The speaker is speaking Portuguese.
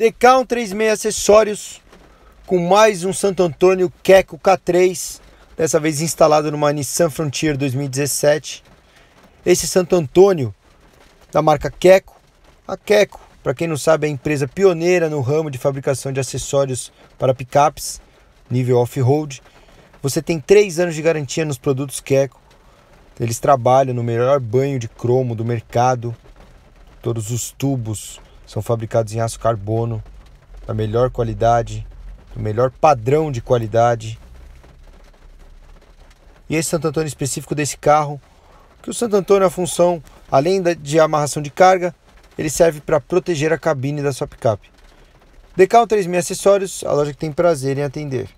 Decal 36 acessórios com mais um Santo Antônio Queco K3, dessa vez instalado numa Nissan Frontier 2017. Esse Santo Antônio da marca Queco, a Queco, para quem não sabe, é a empresa pioneira no ramo de fabricação de acessórios para picapes nível off-road. Você tem 3 anos de garantia nos produtos Queco. Eles trabalham no melhor banho de cromo do mercado, todos os tubos são fabricados em aço carbono, da melhor qualidade, do melhor padrão de qualidade. E esse Santo Antônio específico desse carro, que o Santo Antônio é a função, além de amarração de carga, ele serve para proteger a cabine da sua picape. Decal 36 Acessórios, a loja que tem prazer em atender.